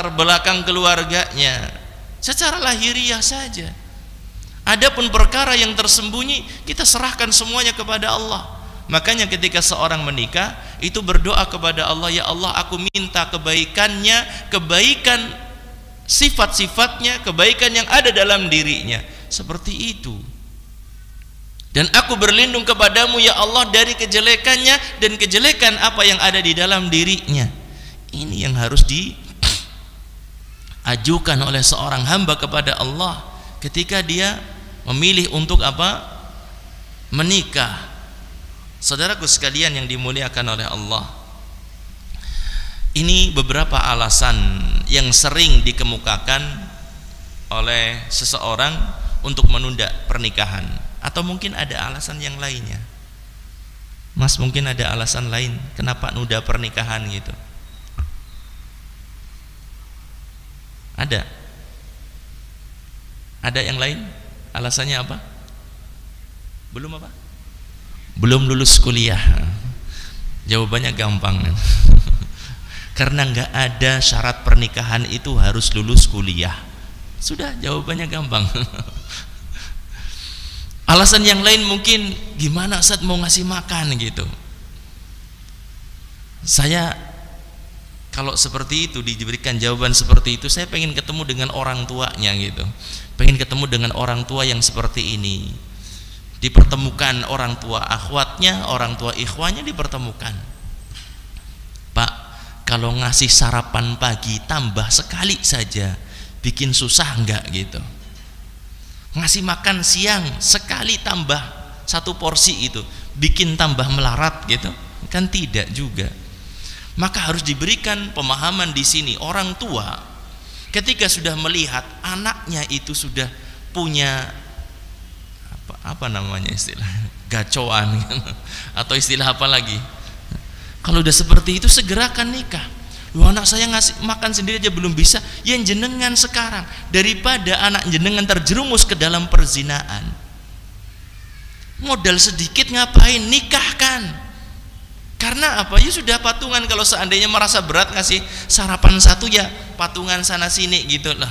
latar belakang keluarganya secara lahiriah saja ada pun perkara yang tersembunyi kita serahkan semuanya kepada Allah makanya ketika seorang menikah itu berdoa kepada Allah ya Allah aku minta kebaikannya kebaikan sifat-sifatnya kebaikan yang ada dalam dirinya seperti itu dan aku berlindung kepadamu ya Allah dari kejelekannya dan kejelekan apa yang ada di dalam dirinya ini yang harus di ajukan oleh seorang hamba kepada Allah ketika dia memilih untuk apa menikah saudaraku sekalian yang dimuliakan oleh Allah ini beberapa alasan yang sering dikemukakan oleh seseorang untuk menunda pernikahan atau mungkin ada alasan yang lainnya Mas mungkin ada alasan lain kenapa nunda pernikahan gitu Ada. Ada yang lain? Alasannya apa? Belum apa? Belum lulus kuliah. Jawabannya gampang. Karena nggak ada syarat pernikahan itu harus lulus kuliah. Sudah jawabannya gampang. Alasan yang lain mungkin gimana saat mau ngasih makan gitu. Saya kalau seperti itu diberikan jawaban seperti itu saya pengen ketemu dengan orang tuanya gitu pengen ketemu dengan orang tua yang seperti ini dipertemukan orang tua akhwatnya orang tua ikhwanya dipertemukan pak kalau ngasih sarapan pagi tambah sekali saja bikin susah enggak gitu ngasih makan siang sekali tambah satu porsi itu bikin tambah melarat gitu kan tidak juga maka harus diberikan pemahaman di sini orang tua ketika sudah melihat anaknya itu sudah punya apa, apa namanya istilah gacoan atau istilah apa lagi kalau udah seperti itu segerakan nikah Lu anak saya ngasih makan sendiri aja belum bisa yang jenengan sekarang daripada anak jenengan terjerumus ke dalam perzinaan modal sedikit ngapain nikahkan karena apa ya sudah patungan kalau seandainya merasa berat ngasih sarapan satu ya patungan sana sini gitu loh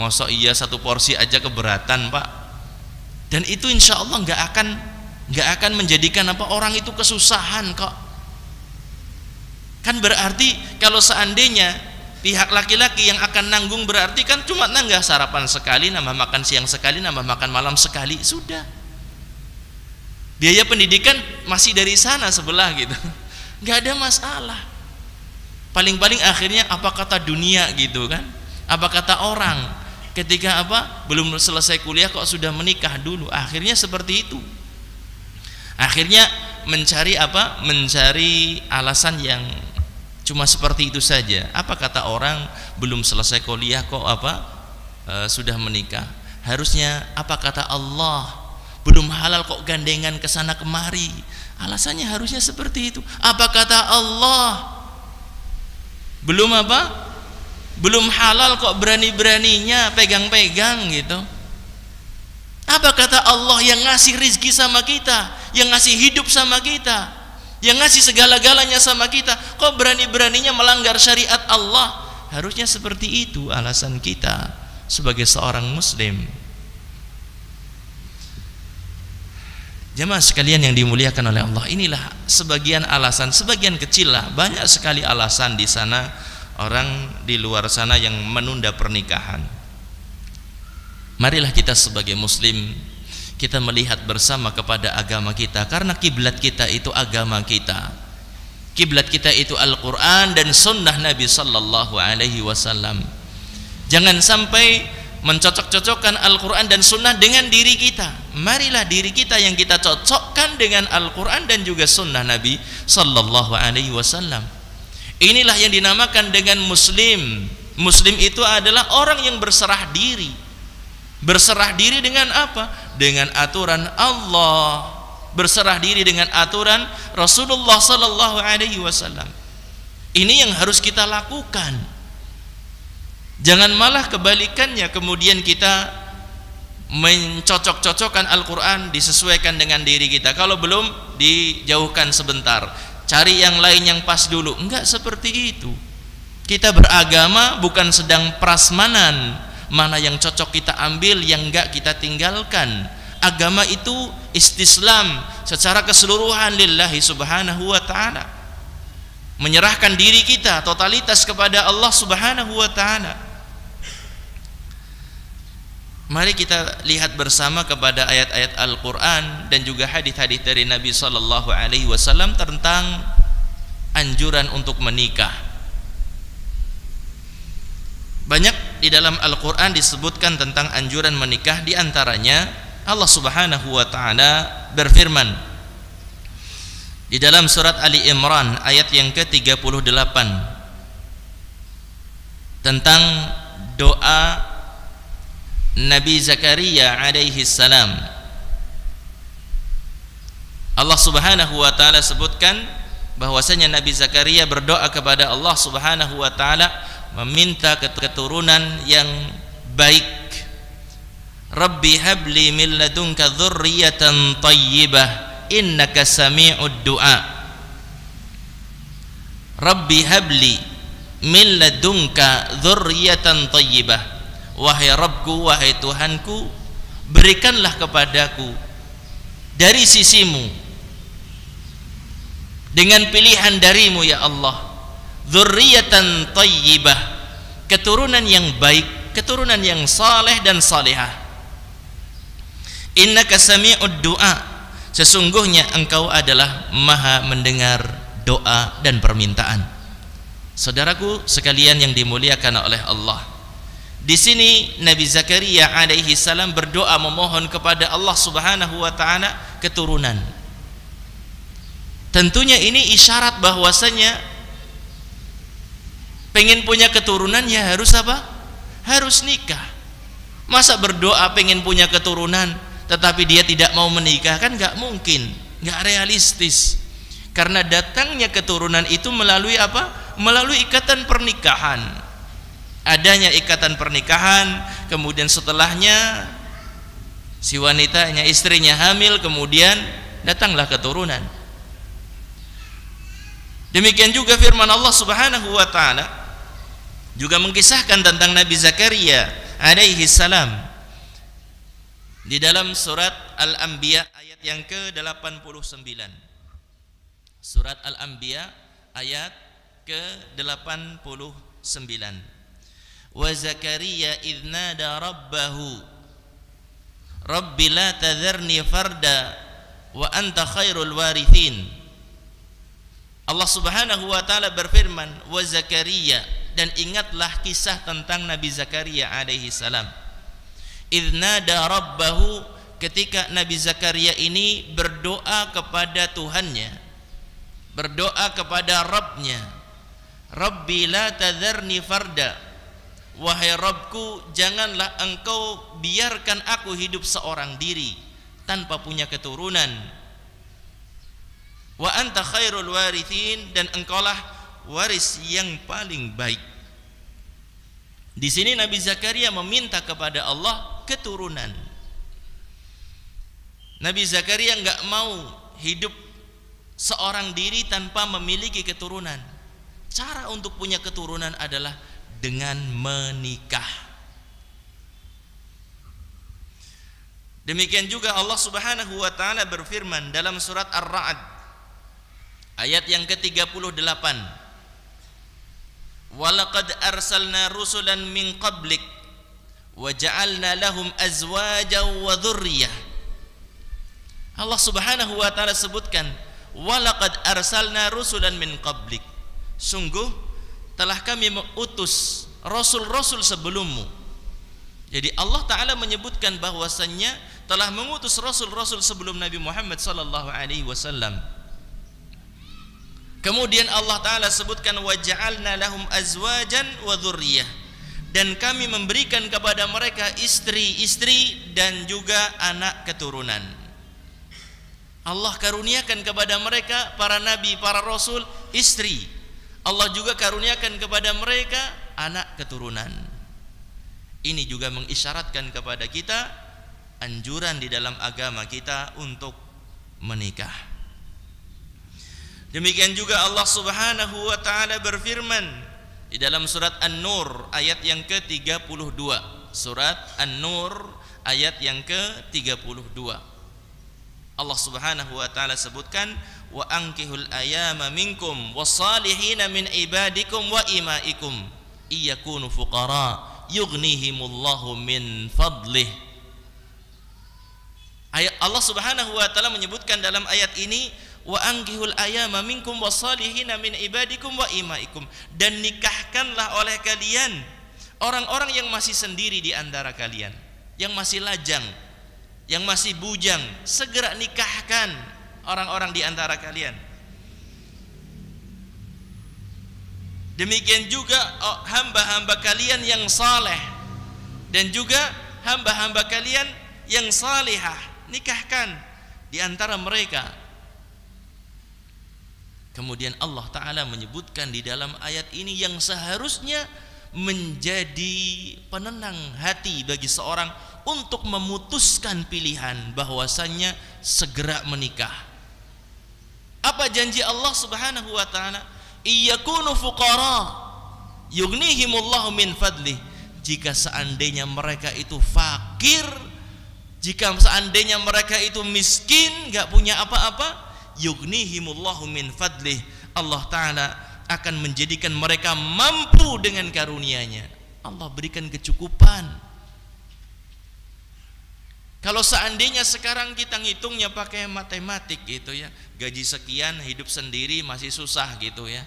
mosok iya satu porsi aja keberatan pak dan itu insya Allah nggak akan nggak akan menjadikan apa orang itu kesusahan kok kan berarti kalau seandainya pihak laki-laki yang akan nanggung berarti kan cuma nanggah sarapan sekali nambah makan siang sekali nambah makan malam sekali sudah biaya pendidikan masih dari sana sebelah gitu nggak ada masalah paling-paling akhirnya apa kata dunia gitu kan apa kata orang ketika apa belum selesai kuliah kok sudah menikah dulu akhirnya seperti itu akhirnya mencari apa mencari alasan yang cuma seperti itu saja apa kata orang belum selesai kuliah kok apa e, sudah menikah harusnya apa kata Allah belum halal kok gandengan ke sana kemari. Alasannya harusnya seperti itu. Apa kata Allah? Belum apa? Belum halal kok berani-beraninya pegang-pegang gitu. Apa kata Allah yang ngasih rizki sama kita, yang ngasih hidup sama kita, yang ngasih segala-galanya sama kita, kok berani-beraninya melanggar syariat Allah? Harusnya seperti itu alasan kita sebagai seorang muslim. Jemaah sekalian yang dimuliakan oleh Allah, inilah sebagian alasan, sebagian kecil lah, banyak sekali alasan di sana orang di luar sana yang menunda pernikahan. Marilah kita sebagai muslim kita melihat bersama kepada agama kita karena kiblat kita itu agama kita. Kiblat kita itu Al-Qur'an dan sunnah Nabi sallallahu alaihi wasallam. Jangan sampai mencocok-cocokkan Al-Quran dan Sunnah dengan diri kita marilah diri kita yang kita cocokkan dengan Al-Quran dan juga Sunnah Nabi Sallallahu Alaihi Wasallam inilah yang dinamakan dengan Muslim Muslim itu adalah orang yang berserah diri berserah diri dengan apa? dengan aturan Allah berserah diri dengan aturan Rasulullah Sallallahu Alaihi Wasallam ini yang harus kita lakukan Jangan malah kebalikannya kemudian kita mencocok-cocokkan Al-Qur'an disesuaikan dengan diri kita. Kalau belum dijauhkan sebentar. Cari yang lain yang pas dulu. Enggak seperti itu. Kita beragama bukan sedang prasmanan. Mana yang cocok kita ambil, yang enggak kita tinggalkan. Agama itu istislam secara keseluruhan lillahi subhanahu wa ta'ala. Menyerahkan diri kita totalitas kepada Allah subhanahu wa ta'ala Mari kita lihat bersama kepada ayat-ayat Al-Qur'an dan juga hadis-hadis dari Nabi sallallahu alaihi wasallam tentang anjuran untuk menikah. Banyak di dalam Al-Qur'an disebutkan tentang anjuran menikah di antaranya Allah Subhanahu wa taala berfirman di dalam surat Ali Imran ayat yang ke-38 tentang doa Nabi Zakaria alaihi salam Allah Subhanahu wa taala sebutkan bahwasanya Nabi Zakaria berdoa kepada Allah Subhanahu wa taala meminta keturunan yang baik Rabbi habli min ladunka dzurriyyatan thayyibah innaka sami'ud du'a Rabbi habli min ladunka dzurriyyatan thayyibah wahai Rabbku wahai Tuhanku berikanlah kepadaku dari sisimu dengan pilihan darimu ya Allah dzurriatan keturunan yang baik keturunan yang saleh dan salihah innaka sami'ud du'a sesungguhnya engkau adalah maha mendengar doa dan permintaan saudaraku sekalian yang dimuliakan oleh Allah di sini Nabi Zakaria alaihi salam berdoa memohon kepada Allah Subhanahu wa taala keturunan. Tentunya ini isyarat bahwasanya pengen punya keturunan ya harus apa? Harus nikah. Masa berdoa pengen punya keturunan tetapi dia tidak mau menikah kan nggak mungkin, nggak realistis. Karena datangnya keturunan itu melalui apa? Melalui ikatan pernikahan adanya ikatan pernikahan kemudian setelahnya si wanitanya istrinya hamil kemudian datanglah keturunan demikian juga firman Allah subhanahu wa ta'ala juga mengkisahkan tentang Nabi Zakaria alaihi salam di dalam surat Al-Anbiya ayat yang ke-89 surat Al-Anbiya ayat ke-89 wa Zakaria idnada rabbahu Rabbi la tadharni farda wa anta khairul warithin Allah subhanahu wa ta'ala berfirman wa Zakaria dan ingatlah kisah tentang Nabi Zakaria alaihi salam idnada rabbahu ketika Nabi Zakaria ini berdoa kepada Tuhannya berdoa kepada Rabbnya Rabbi la tadharni farda Wahai Robku, janganlah engkau biarkan aku hidup seorang diri tanpa punya keturunan. Wa anta khairul warithin dan engkaulah waris yang paling baik. Di sini Nabi Zakaria meminta kepada Allah keturunan. Nabi Zakaria nggak mau hidup seorang diri tanpa memiliki keturunan. Cara untuk punya keturunan adalah dengan menikah. Demikian juga Allah Subhanahu wa taala berfirman dalam surat Ar-Ra'd ayat yang ke-38. Walaqad arsalna rusulan min qablik wa ja'alna lahum wa dhurriyyah. Allah Subhanahu wa taala sebutkan walaqad arsalna rusulan min qablik. Sungguh telah kami mengutus rasul-rasul sebelummu jadi Allah taala menyebutkan bahwasannya telah mengutus rasul-rasul sebelum Nabi Muhammad sallallahu alaihi wasallam Kemudian Allah Ta'ala sebutkan waja'alna lahum azwajan wa dhurriyah dan kami memberikan kepada mereka istri-istri dan juga anak keturunan. Allah karuniakan kepada mereka para nabi, para rasul istri Allah juga karuniakan kepada mereka anak keturunan. Ini juga mengisyaratkan kepada kita anjuran di dalam agama kita untuk menikah. Demikian juga Allah Subhanahu wa taala berfirman di dalam surat An-Nur ayat yang ke-32. Surat An-Nur ayat yang ke-32. Allah Subhanahu wa taala sebutkan wa ankihul ayama minkum wassalihina min ibadikum wa imaikum iyakunu fuqara yughnihimullahu min fadlih Ayat Allah Subhanahu wa taala menyebutkan dalam ayat ini wa angkihul ayama minkum wassalihina min ibadikum wa imaikum dan nikahkanlah oleh kalian orang-orang yang masih sendiri di antara kalian yang masih lajang yang masih bujang segera nikahkan orang-orang di antara kalian. Demikian juga oh, hamba-hamba kalian yang saleh dan juga hamba-hamba kalian yang salihah nikahkan di antara mereka. Kemudian Allah Ta'ala menyebutkan di dalam ayat ini yang seharusnya menjadi penenang hati bagi seorang untuk memutuskan pilihan bahwasannya segera menikah apa janji Allah Subhanahu wa taala? Iyakunu fuqara yughnihimullahu min fadli. Jika seandainya mereka itu fakir, jika seandainya mereka itu miskin, nggak punya apa-apa, yughnihimullahu min fadli Allah taala akan menjadikan mereka mampu dengan karunia-Nya. Allah berikan kecukupan. Kalau seandainya sekarang kita ngitungnya pakai matematik gitu ya, gaji sekian, hidup sendiri masih susah gitu ya.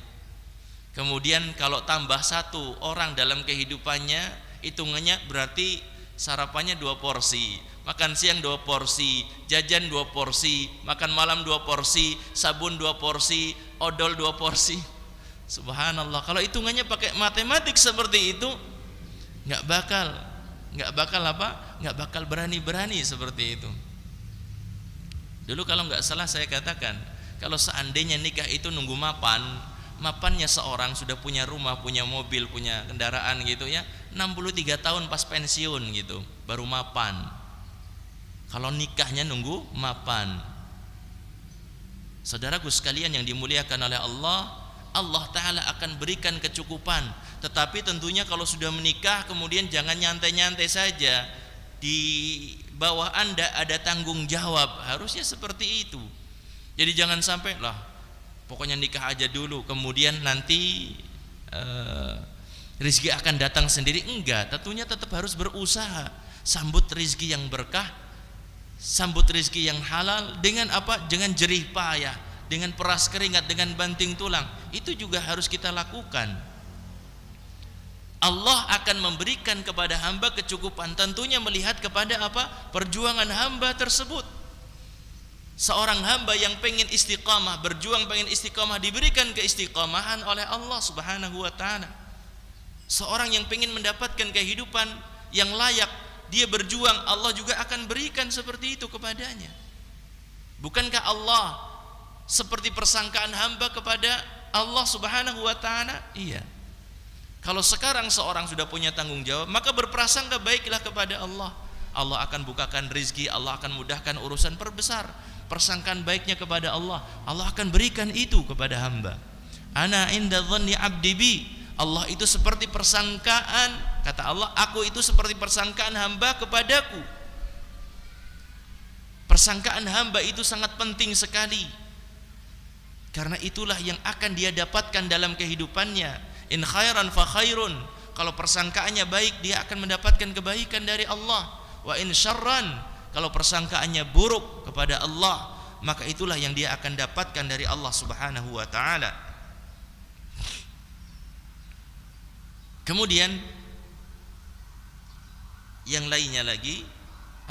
Kemudian kalau tambah satu orang dalam kehidupannya, hitungannya berarti sarapannya dua porsi, makan siang dua porsi, jajan dua porsi, makan malam dua porsi, sabun dua porsi, odol dua porsi. Subhanallah. Kalau hitungannya pakai matematik seperti itu, nggak bakal nggak bakal apa nggak bakal berani-berani seperti itu dulu kalau nggak salah saya katakan kalau seandainya nikah itu nunggu mapan mapannya seorang sudah punya rumah punya mobil punya kendaraan gitu ya 63 tahun pas pensiun gitu baru mapan kalau nikahnya nunggu mapan saudaraku sekalian yang dimuliakan oleh Allah Allah Ta'ala akan berikan kecukupan tetapi tentunya kalau sudah menikah kemudian jangan nyantai-nyantai saja di bawah anda ada tanggung jawab harusnya seperti itu jadi jangan sampai lah pokoknya nikah aja dulu kemudian nanti eh, rizki akan datang sendiri enggak tentunya tetap harus berusaha sambut rizki yang berkah sambut rizki yang halal dengan apa dengan jerih payah dengan peras keringat dengan banting tulang itu juga harus kita lakukan Allah akan memberikan kepada hamba kecukupan tentunya melihat kepada apa perjuangan hamba tersebut seorang hamba yang pengen istiqamah berjuang pengen istiqamah diberikan keistiqamahan oleh Allah subhanahu wa ta'ala seorang yang pengen mendapatkan kehidupan yang layak dia berjuang Allah juga akan berikan seperti itu kepadanya bukankah Allah seperti persangkaan hamba kepada Allah subhanahu wa ta'ala iya kalau sekarang seorang sudah punya tanggung jawab, maka berprasangka baiklah kepada Allah. Allah akan bukakan rizki, Allah akan mudahkan urusan perbesar. Persangkaan baiknya kepada Allah, Allah akan berikan itu kepada hamba. Ana inda dhanni abdi bi. Allah itu seperti persangkaan, kata Allah, aku itu seperti persangkaan hamba kepadaku. Persangkaan hamba itu sangat penting sekali. Karena itulah yang akan dia dapatkan dalam kehidupannya in khairan fa khairun kalau persangkaannya baik dia akan mendapatkan kebaikan dari Allah wa in syarran kalau persangkaannya buruk kepada Allah maka itulah yang dia akan dapatkan dari Allah Subhanahu wa taala kemudian yang lainnya lagi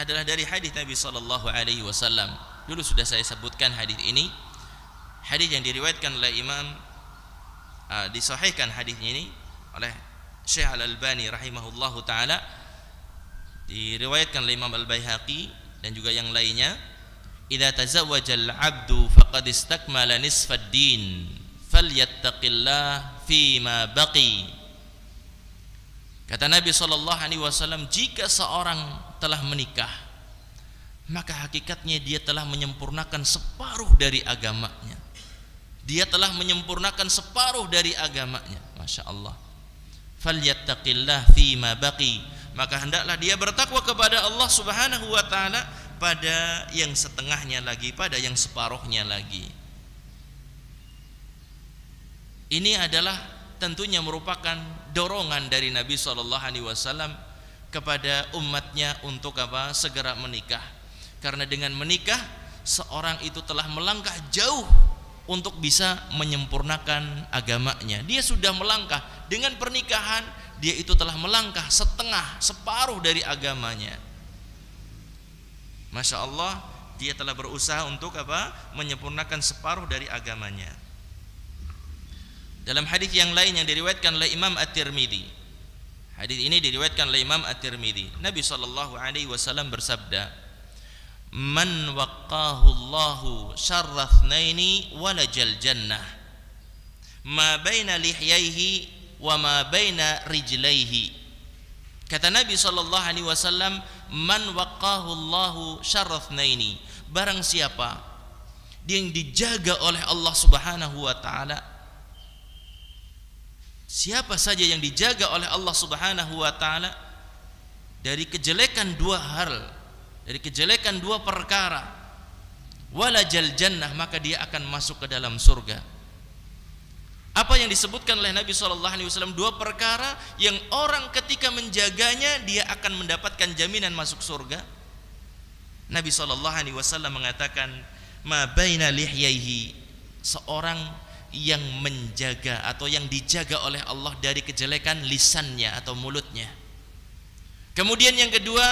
adalah dari hadis Nabi sallallahu alaihi wasallam dulu sudah saya sebutkan hadis ini hadis yang diriwayatkan oleh Imam uh, disahihkan hadisnya ini oleh Syekh Al Albani rahimahullahu taala diriwayatkan oleh Imam Al Baihaqi dan juga yang lainnya idza tazawwajal 'abdu faqad istakmala nisfad din falyattaqillah fi ma baqi kata Nabi sallallahu alaihi wasallam jika seorang telah menikah maka hakikatnya dia telah menyempurnakan separuh dari agamanya dia telah menyempurnakan separuh dari agamanya Masya Allah falyattaqillah fima baqi maka hendaklah dia bertakwa kepada Allah subhanahu wa ta'ala pada yang setengahnya lagi pada yang separuhnya lagi ini adalah tentunya merupakan dorongan dari Nabi Shallallahu Alaihi Wasallam kepada umatnya untuk apa segera menikah karena dengan menikah seorang itu telah melangkah jauh untuk bisa menyempurnakan agamanya. Dia sudah melangkah dengan pernikahan, dia itu telah melangkah setengah, separuh dari agamanya. Masya Allah, dia telah berusaha untuk apa? Menyempurnakan separuh dari agamanya. Dalam hadis yang lain yang diriwayatkan oleh Imam At-Tirmidzi. Hadis ini diriwayatkan oleh Imam At-Tirmidzi. Nabi Shallallahu alaihi wasallam bersabda, man waqqahu Allahu syarra thnaini walajal jannah ma baina lihyaihi wa ma baina rijlaihi kata Nabi sallallahu alaihi wasallam man waqqahu Allahu syarra thnaini barang siapa yang dijaga oleh Allah Subhanahu wa taala siapa saja yang dijaga oleh Allah Subhanahu wa taala dari kejelekan dua hal dari kejelekan dua perkara jal jannah maka dia akan masuk ke dalam surga apa yang disebutkan oleh Nabi Shallallahu Alaihi Wasallam dua perkara yang orang ketika menjaganya dia akan mendapatkan jaminan masuk surga Nabi Shallallahu Alaihi Wasallam mengatakan ma baina lihyaihi seorang yang menjaga atau yang dijaga oleh Allah dari kejelekan lisannya atau mulutnya kemudian yang kedua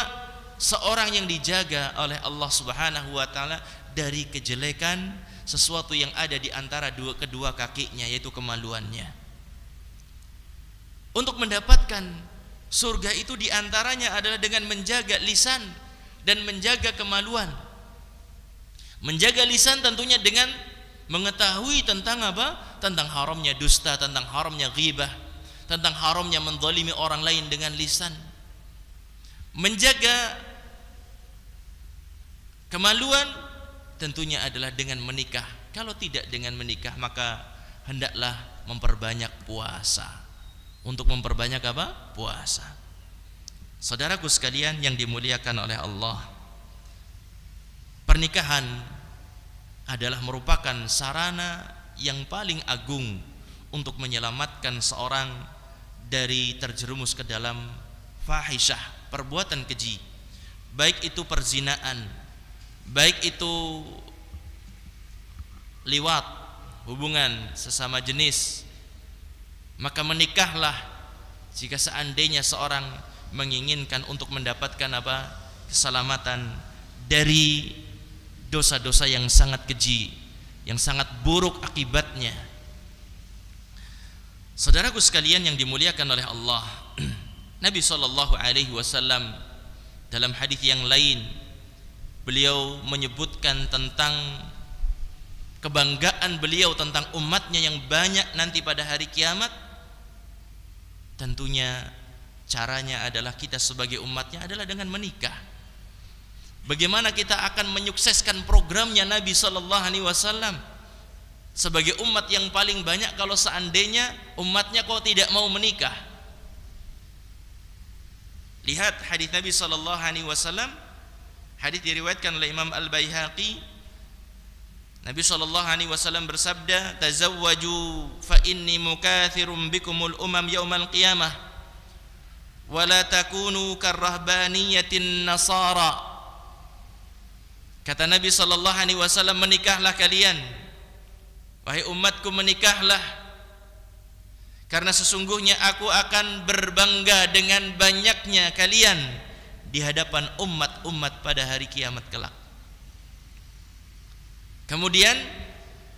seorang yang dijaga oleh Allah Subhanahu wa taala dari kejelekan sesuatu yang ada di antara dua kedua kakinya yaitu kemaluannya. Untuk mendapatkan surga itu di antaranya adalah dengan menjaga lisan dan menjaga kemaluan. Menjaga lisan tentunya dengan mengetahui tentang apa? Tentang haramnya dusta, tentang haramnya ghibah, tentang haramnya menzalimi orang lain dengan lisan. Menjaga Kemaluan tentunya adalah dengan menikah. Kalau tidak dengan menikah maka hendaklah memperbanyak puasa. Untuk memperbanyak apa? Puasa. Saudaraku sekalian yang dimuliakan oleh Allah. Pernikahan adalah merupakan sarana yang paling agung untuk menyelamatkan seorang dari terjerumus ke dalam fahisyah, perbuatan keji. Baik itu perzinaan, baik itu liwat hubungan sesama jenis maka menikahlah jika seandainya seorang menginginkan untuk mendapatkan apa keselamatan dari dosa-dosa yang sangat keji yang sangat buruk akibatnya saudaraku sekalian yang dimuliakan oleh Allah Nabi saw dalam hadis yang lain beliau menyebutkan tentang kebanggaan beliau tentang umatnya yang banyak nanti pada hari kiamat tentunya caranya adalah kita sebagai umatnya adalah dengan menikah bagaimana kita akan menyukseskan programnya Nabi Shallallahu Alaihi Wasallam sebagai umat yang paling banyak kalau seandainya umatnya kok tidak mau menikah lihat hadis Nabi Shallallahu Alaihi Wasallam Hadis diriwayatkan oleh Imam Al Baihaqi. Nabi Shallallahu alaihi wasallam bersabda, "Tazawwaju fa inni mukathirum bikumul umam yaumal qiyamah." Wa la takunu karrahbaniyatin nasara. Kata Nabi Shallallahu alaihi wasallam, "Menikahlah kalian wahai umatku, menikahlah karena sesungguhnya aku akan berbangga dengan banyaknya kalian." di hadapan umat-umat pada hari kiamat kelak. Kemudian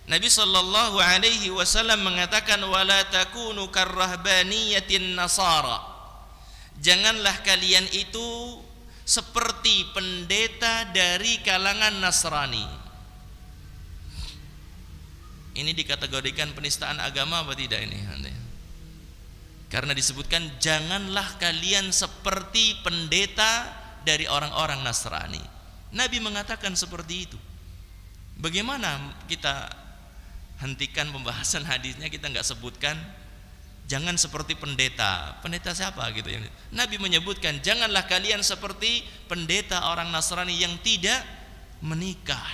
Nabi sallallahu alaihi wasallam mengatakan wala takunu karrahbaniyatin nasara. Janganlah kalian itu seperti pendeta dari kalangan Nasrani. Ini dikategorikan penistaan agama apa tidak ini? Karena disebutkan janganlah kalian seperti pendeta dari orang-orang Nasrani. Nabi mengatakan seperti itu. Bagaimana kita hentikan pembahasan hadisnya kita nggak sebutkan jangan seperti pendeta pendeta siapa gitu ya Nabi menyebutkan janganlah kalian seperti pendeta orang Nasrani yang tidak menikah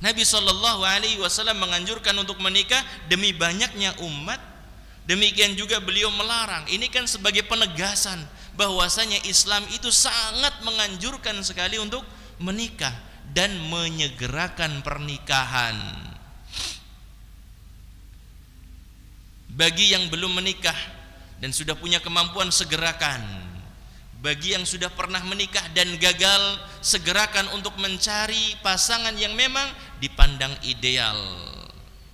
Nabi Shallallahu Alaihi Wasallam menganjurkan untuk menikah demi banyaknya umat. Demikian juga beliau melarang. Ini kan sebagai penegasan bahwasanya Islam itu sangat menganjurkan sekali untuk menikah dan menyegerakan pernikahan. Bagi yang belum menikah dan sudah punya kemampuan segerakan bagi yang sudah pernah menikah dan gagal segerakan untuk mencari pasangan yang memang dipandang ideal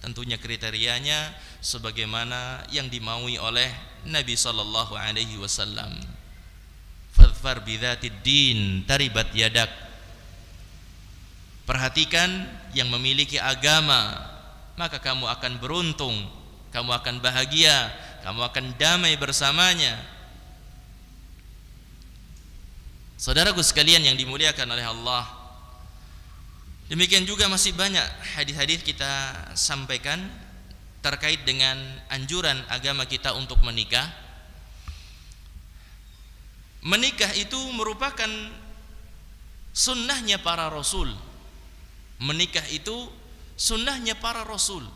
tentunya kriterianya sebagaimana yang dimaui oleh Nabi sallallahu alaihi wasallam fadfar din taribat yadak perhatikan yang memiliki agama maka kamu akan beruntung kamu akan bahagia kamu akan damai bersamanya Saudaraku sekalian yang dimuliakan oleh Allah Demikian juga masih banyak hadis-hadis kita sampaikan terkait dengan anjuran agama kita untuk menikah. Menikah itu merupakan sunnahnya para rasul. Menikah itu sunnahnya para rasul.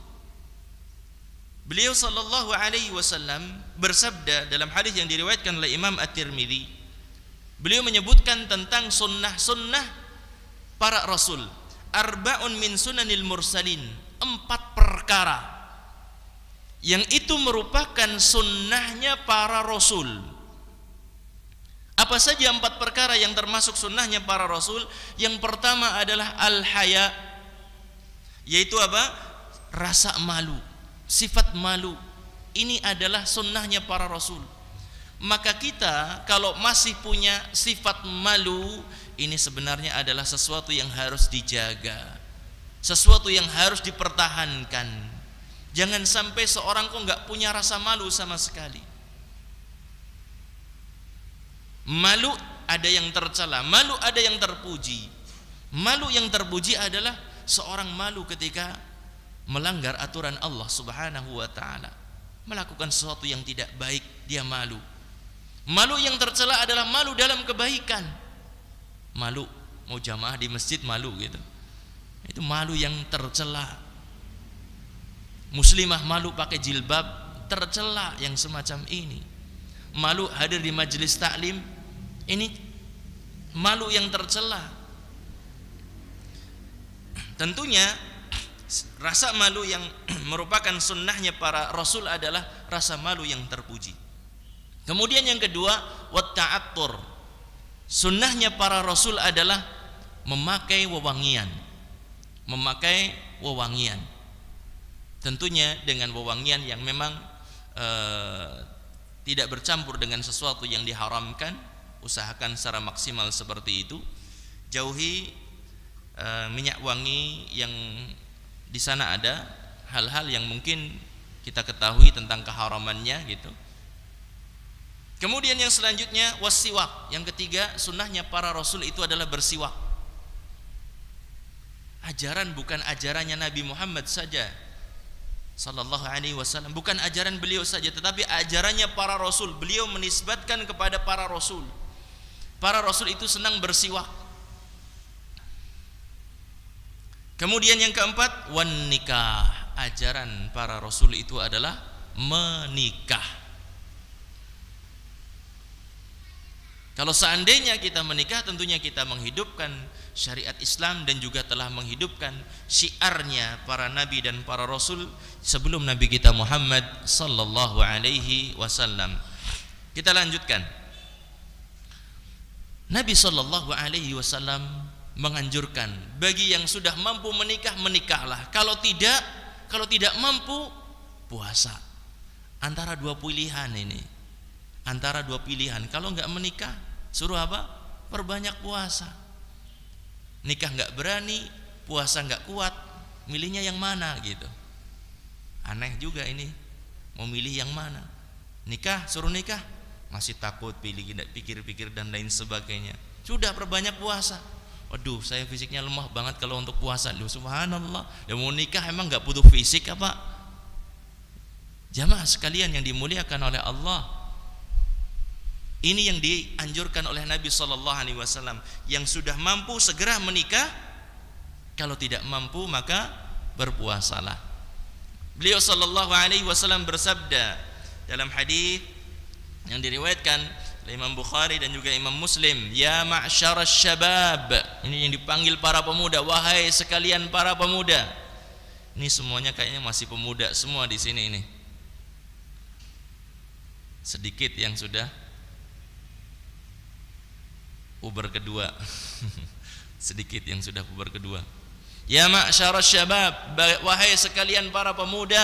Beliau sallallahu alaihi wasallam bersabda dalam hadis yang diriwayatkan oleh Imam At-Tirmizi. Beliau menyebutkan tentang sunnah-sunnah para rasul arba'un min sunanil mursalin empat perkara yang itu merupakan sunnahnya para rasul apa saja empat perkara yang termasuk sunnahnya para rasul yang pertama adalah al-haya yaitu apa rasa malu sifat malu ini adalah sunnahnya para rasul maka kita kalau masih punya sifat malu ini sebenarnya adalah sesuatu yang harus dijaga sesuatu yang harus dipertahankan jangan sampai seorang kok nggak punya rasa malu sama sekali malu ada yang tercela malu ada yang terpuji malu yang terpuji adalah seorang malu ketika melanggar aturan Allah subhanahu wa ta'ala melakukan sesuatu yang tidak baik dia malu malu yang tercela adalah malu dalam kebaikan malu mau jamaah di masjid malu gitu itu malu yang tercela muslimah malu pakai jilbab tercela yang semacam ini malu hadir di majelis taklim ini malu yang tercela tentunya rasa malu yang merupakan sunnahnya para rasul adalah rasa malu yang terpuji kemudian yang kedua wat ta'attur sunnahnya para rasul adalah memakai wewangian memakai wewangian tentunya dengan wewangian yang memang e, tidak bercampur dengan sesuatu yang diharamkan usahakan secara maksimal seperti itu jauhi e, minyak wangi yang di sana ada hal-hal yang mungkin kita ketahui tentang keharamannya gitu Kemudian yang selanjutnya wasiwak. Yang ketiga, sunnahnya para rasul itu adalah bersiwak. Ajaran bukan ajarannya Nabi Muhammad saja sallallahu alaihi wasallam, bukan ajaran beliau saja tetapi ajarannya para rasul. Beliau menisbatkan kepada para rasul. Para rasul itu senang bersiwak. Kemudian yang keempat, wanikah Ajaran para rasul itu adalah menikah Kalau seandainya kita menikah tentunya kita menghidupkan syariat Islam dan juga telah menghidupkan syiarnya para nabi dan para rasul sebelum nabi kita Muhammad sallallahu alaihi wasallam. Kita lanjutkan. Nabi sallallahu alaihi wasallam menganjurkan bagi yang sudah mampu menikah menikahlah. Kalau tidak, kalau tidak mampu puasa. Antara dua pilihan ini. Antara dua pilihan. Kalau enggak menikah Suruh apa? Perbanyak puasa. Nikah nggak berani, puasa nggak kuat, milihnya yang mana gitu? Aneh juga ini. Mau milih yang mana? Nikah, suruh nikah, masih takut pilih tidak pikir-pikir dan lain sebagainya. Sudah perbanyak puasa. Waduh, saya fisiknya lemah banget kalau untuk puasa. Lu subhanallah. dan ya mau nikah emang nggak butuh fisik apa? Jamaah sekalian yang dimuliakan oleh Allah, ini yang dianjurkan oleh Nabi Shallallahu Alaihi Wasallam. Yang sudah mampu segera menikah. Kalau tidak mampu maka berpuasalah. Beliau Shallallahu Alaihi Wasallam bersabda dalam hadis yang diriwayatkan oleh Imam Bukhari dan juga Imam Muslim, "Ya ma'syar syabab." Ini yang dipanggil para pemuda, wahai sekalian para pemuda. Ini semuanya kayaknya masih pemuda semua di sini ini. Sedikit yang sudah puber kedua sedikit yang sudah puber kedua ya ma'syarasy syabab wahai sekalian para pemuda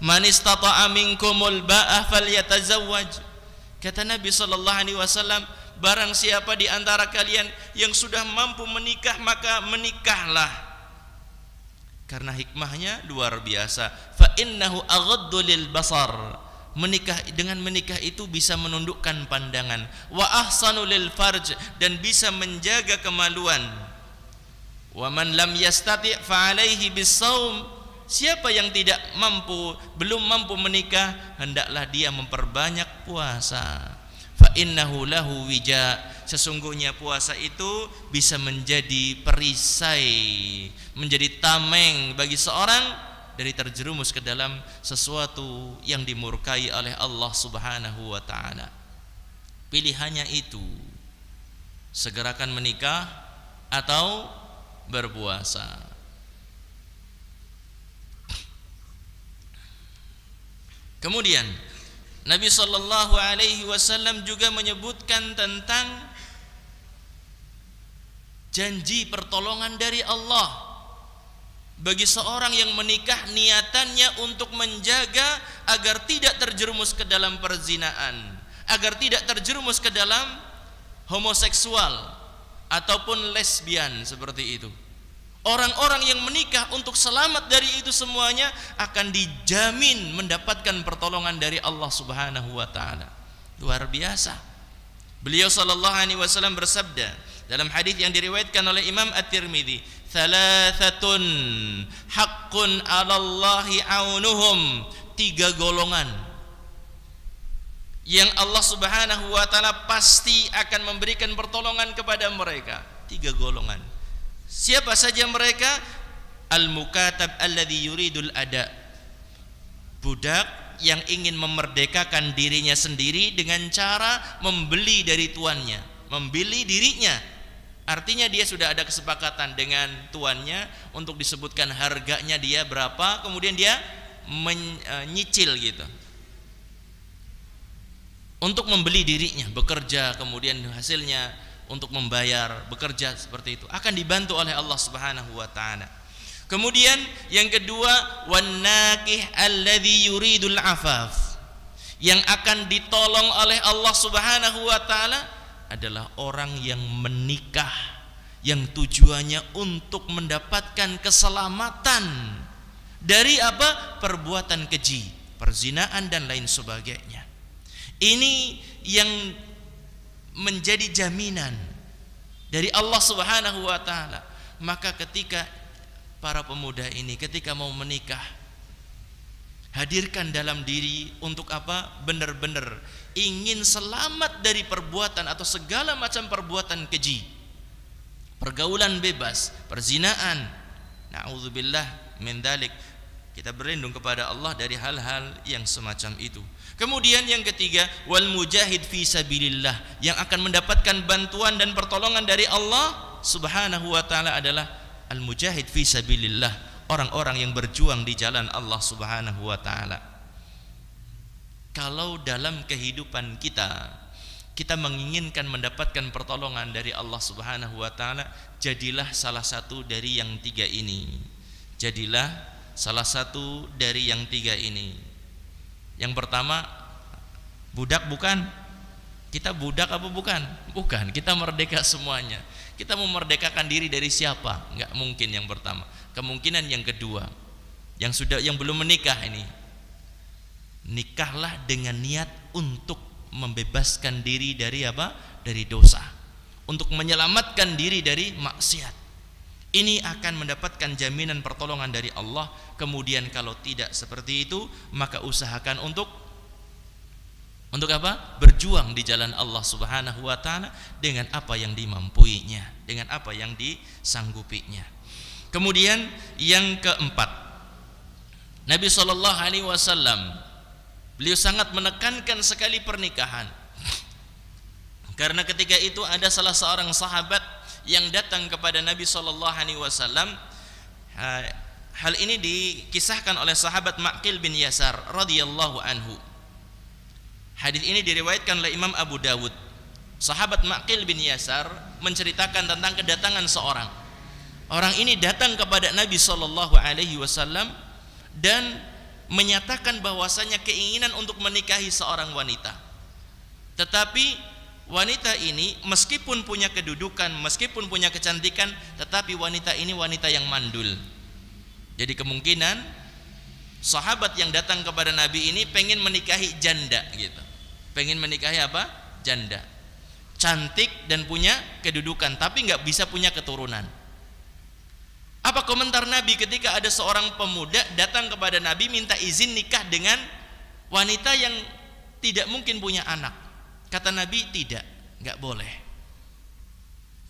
man aminkumul ba'ah ba'a yatazawaj kata Nabi sallallahu alaihi wasallam barang siapa di antara kalian yang sudah mampu menikah maka menikahlah karena hikmahnya luar biasa fa innahu aghaddu lil basar menikah dengan menikah itu bisa menundukkan pandangan wa ahsanu lil farj dan bisa menjaga kemaluan wa man lam yastati fa alaihi bisawm siapa yang tidak mampu belum mampu menikah hendaklah dia memperbanyak puasa fa innahu lahu wija sesungguhnya puasa itu bisa menjadi perisai menjadi tameng bagi seorang dari terjerumus ke dalam sesuatu yang dimurkai oleh Allah Subhanahu wa taala. Pilihannya itu segerakan menikah atau berpuasa. Kemudian Nabi saw Alaihi Wasallam juga menyebutkan tentang janji pertolongan dari Allah bagi seorang yang menikah niatannya untuk menjaga agar tidak terjerumus ke dalam perzinaan agar tidak terjerumus ke dalam homoseksual ataupun lesbian seperti itu orang-orang yang menikah untuk selamat dari itu semuanya akan dijamin mendapatkan pertolongan dari Allah Subhanahu wa taala luar biasa beliau sallallahu alaihi wasallam bersabda dalam hadis yang diriwayatkan oleh Imam At-Tirmidzi thalathatun haqqun 'alallahi aunuhum tiga golongan yang Allah Subhanahu wa taala pasti akan memberikan pertolongan kepada mereka tiga golongan siapa saja mereka al-mukatab alladhi yuridul ada budak yang ingin memerdekakan dirinya sendiri dengan cara membeli dari tuannya membeli dirinya Artinya dia sudah ada kesepakatan dengan tuannya untuk disebutkan harganya dia berapa, kemudian dia menyicil e, gitu. Untuk membeli dirinya, bekerja, kemudian hasilnya untuk membayar, bekerja seperti itu akan dibantu oleh Allah Subhanahu wa taala. Kemudian yang kedua, wanakih alladhi yuridul afaf yang akan ditolong oleh Allah Subhanahu wa taala adalah orang yang menikah yang tujuannya untuk mendapatkan keselamatan dari apa? perbuatan keji, perzinaan dan lain sebagainya. Ini yang menjadi jaminan dari Allah Subhanahu wa taala. Maka ketika para pemuda ini ketika mau menikah hadirkan dalam diri untuk apa? benar-benar ingin selamat dari perbuatan atau segala macam perbuatan keji pergaulan bebas perzinaan naudzubillah min dalik kita berlindung kepada Allah dari hal-hal yang semacam itu kemudian yang ketiga wal mujahid fi sabilillah yang akan mendapatkan bantuan dan pertolongan dari Allah subhanahu wa taala adalah al mujahid fi sabilillah orang-orang yang berjuang di jalan Allah subhanahu wa taala kalau dalam kehidupan kita kita menginginkan mendapatkan pertolongan dari Allah Subhanahu wa taala, jadilah salah satu dari yang tiga ini. Jadilah salah satu dari yang tiga ini. Yang pertama, budak bukan? Kita budak apa bukan? Bukan, kita merdeka semuanya. Kita memerdekakan diri dari siapa? Enggak mungkin yang pertama. Kemungkinan yang kedua, yang sudah yang belum menikah ini nikahlah dengan niat untuk membebaskan diri dari apa? dari dosa. Untuk menyelamatkan diri dari maksiat. Ini akan mendapatkan jaminan pertolongan dari Allah. Kemudian kalau tidak seperti itu, maka usahakan untuk untuk apa? Berjuang di jalan Allah Subhanahu wa taala dengan apa yang dimampuinya, dengan apa yang disanggupinya. Kemudian yang keempat, Nabi Shallallahu alaihi wasallam Beliau sangat menekankan sekali pernikahan. Karena ketika itu ada salah seorang sahabat yang datang kepada Nabi Shallallahu Alaihi Wasallam. Hal ini dikisahkan oleh sahabat Ma'qil bin Yasar radhiyallahu anhu. Hadis ini diriwayatkan oleh Imam Abu Dawud. Sahabat Ma'qil bin Yasar menceritakan tentang kedatangan seorang. Orang ini datang kepada Nabi Shallallahu Alaihi Wasallam dan menyatakan bahwasanya keinginan untuk menikahi seorang wanita. Tetapi wanita ini meskipun punya kedudukan, meskipun punya kecantikan, tetapi wanita ini wanita yang mandul. Jadi kemungkinan sahabat yang datang kepada Nabi ini pengen menikahi janda gitu. Pengen menikahi apa? Janda. Cantik dan punya kedudukan, tapi nggak bisa punya keturunan. Apa komentar Nabi ketika ada seorang pemuda datang kepada Nabi minta izin nikah dengan wanita yang tidak mungkin punya anak? Kata Nabi, tidak, nggak boleh.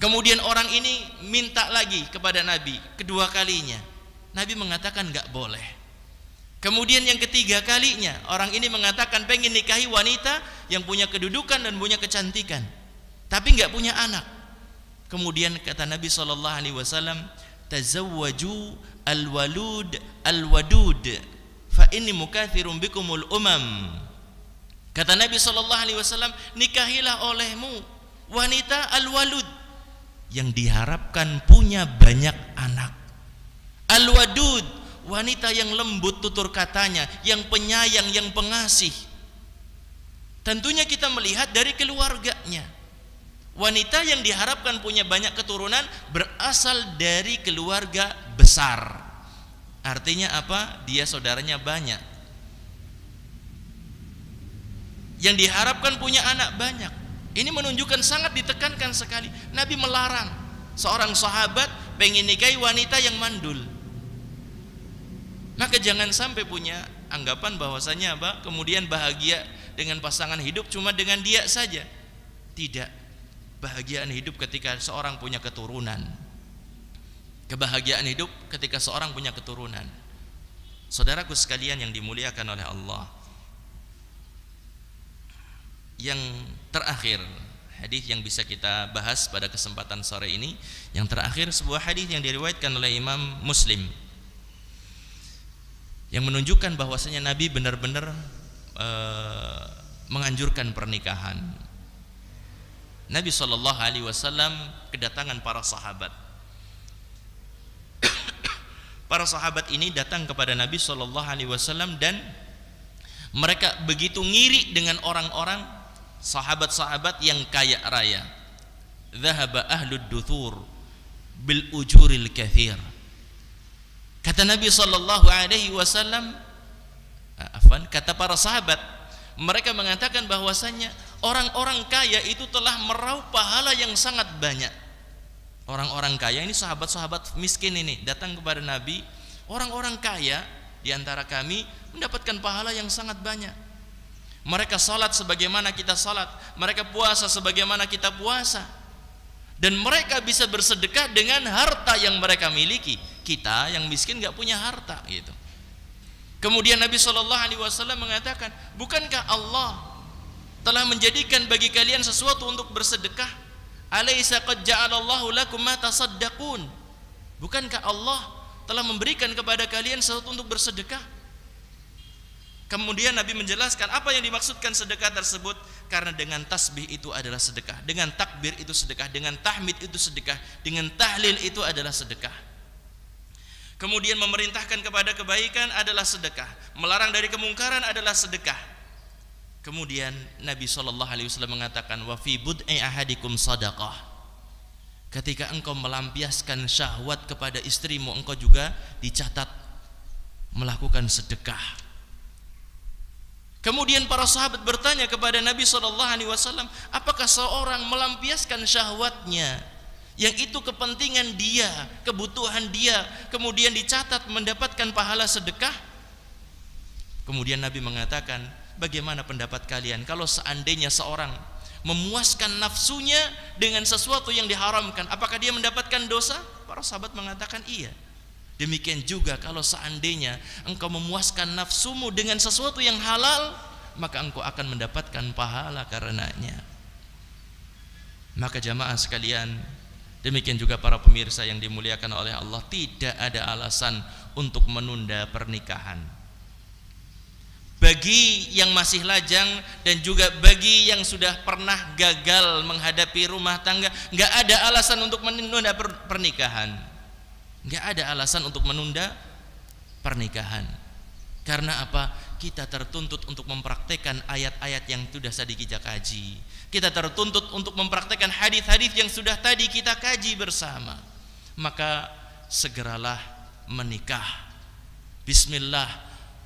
Kemudian orang ini minta lagi kepada Nabi kedua kalinya. Nabi mengatakan nggak boleh. Kemudian yang ketiga kalinya orang ini mengatakan pengen nikahi wanita yang punya kedudukan dan punya kecantikan, tapi nggak punya anak. Kemudian kata Nabi Shallallahu Alaihi Wasallam, tazawwaju alwalud alwadud fa inni mukathirum bikumul umam kata Nabi sallallahu alaihi wasallam nikahilah olehmu wanita al-walud yang diharapkan punya banyak anak al-wadud wanita yang lembut tutur katanya yang penyayang yang pengasih tentunya kita melihat dari keluarganya wanita yang diharapkan punya banyak keturunan berasal dari keluarga besar. Artinya apa? Dia saudaranya banyak. Yang diharapkan punya anak banyak. Ini menunjukkan sangat ditekankan sekali. Nabi melarang seorang sahabat pengen nikahi wanita yang mandul. Maka jangan sampai punya anggapan bahwasanya apa? Kemudian bahagia dengan pasangan hidup cuma dengan dia saja. Tidak kebahagiaan hidup ketika seorang punya keturunan kebahagiaan hidup ketika seorang punya keturunan saudaraku sekalian yang dimuliakan oleh Allah yang terakhir hadis yang bisa kita bahas pada kesempatan sore ini yang terakhir sebuah hadis yang diriwayatkan oleh Imam Muslim yang menunjukkan bahwasanya Nabi benar-benar e, menganjurkan pernikahan Nabi Shallallahu Alaihi Wasallam kedatangan para sahabat. para sahabat ini datang kepada Nabi Shallallahu Alaihi Wasallam dan mereka begitu ngiri dengan orang-orang sahabat-sahabat yang kaya raya. Zahaba ahlud duthur bil ujuril kathir. Kata Nabi Shallallahu Alaihi Wasallam, kata para sahabat, mereka mengatakan bahwasannya orang-orang kaya itu telah meraup pahala yang sangat banyak. Orang-orang kaya ini sahabat-sahabat miskin ini datang kepada Nabi, orang-orang kaya diantara kami mendapatkan pahala yang sangat banyak. Mereka salat sebagaimana kita salat, mereka puasa sebagaimana kita puasa. Dan mereka bisa bersedekah dengan harta yang mereka miliki. Kita yang miskin nggak punya harta gitu. Kemudian Nabi Shallallahu Alaihi Wasallam mengatakan, bukankah Allah telah menjadikan bagi kalian sesuatu untuk bersedekah alaisa qad ja'alallahu lakum ma tasaddaqun bukankah Allah telah memberikan kepada kalian sesuatu untuk bersedekah kemudian Nabi menjelaskan apa yang dimaksudkan sedekah tersebut karena dengan tasbih itu adalah sedekah dengan takbir itu sedekah dengan tahmid itu sedekah dengan tahlil itu adalah sedekah Kemudian memerintahkan kepada kebaikan adalah sedekah, melarang dari kemungkaran adalah sedekah. Kemudian Nabi Shallallahu Alaihi Wasallam mengatakan, wafi bud'i ahadikum sadaqah. Ketika engkau melampiaskan syahwat kepada istrimu, engkau juga dicatat melakukan sedekah. Kemudian para sahabat bertanya kepada Nabi Shallallahu Alaihi Wasallam, apakah seorang melampiaskan syahwatnya yang itu kepentingan dia, kebutuhan dia, kemudian dicatat mendapatkan pahala sedekah? Kemudian Nabi mengatakan, Bagaimana pendapat kalian kalau seandainya seorang memuaskan nafsunya dengan sesuatu yang diharamkan, apakah dia mendapatkan dosa? Para sahabat mengatakan iya. Demikian juga kalau seandainya engkau memuaskan nafsumu dengan sesuatu yang halal, maka engkau akan mendapatkan pahala karenanya. Maka jamaah sekalian, demikian juga para pemirsa yang dimuliakan oleh Allah, tidak ada alasan untuk menunda pernikahan bagi yang masih lajang dan juga bagi yang sudah pernah gagal menghadapi rumah tangga nggak ada alasan untuk menunda pernikahan nggak ada alasan untuk menunda pernikahan karena apa kita tertuntut untuk mempraktekkan ayat-ayat yang sudah tadi kita kaji kita tertuntut untuk mempraktekkan hadis-hadis yang sudah tadi kita kaji bersama maka segeralah menikah Bismillah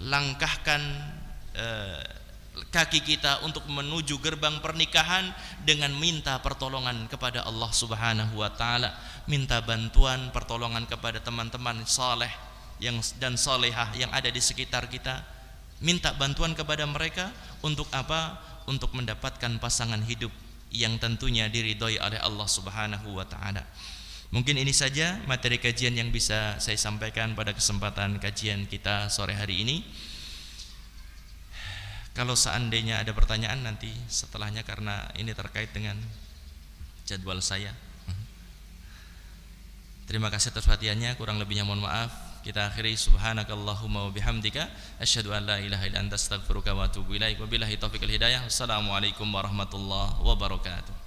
langkahkan Eh, kaki kita untuk menuju gerbang pernikahan dengan minta pertolongan kepada Allah Subhanahu wa taala, minta bantuan pertolongan kepada teman-teman saleh yang dan salehah yang ada di sekitar kita, minta bantuan kepada mereka untuk apa? Untuk mendapatkan pasangan hidup yang tentunya diridhoi oleh Allah Subhanahu wa taala. Mungkin ini saja materi kajian yang bisa saya sampaikan pada kesempatan kajian kita sore hari ini. Kalau seandainya ada pertanyaan nanti setelahnya karena ini terkait dengan jadwal saya. Terima kasih atas perhatiannya, kurang lebihnya mohon maaf. Kita akhiri subhanakallahumma wa bihamdika asyhadu an la ilaha illa anta astaghfiruka wa atubu ilaik. Wabillahi taufiq hidayah. Wassalamualaikum warahmatullahi wabarakatuh.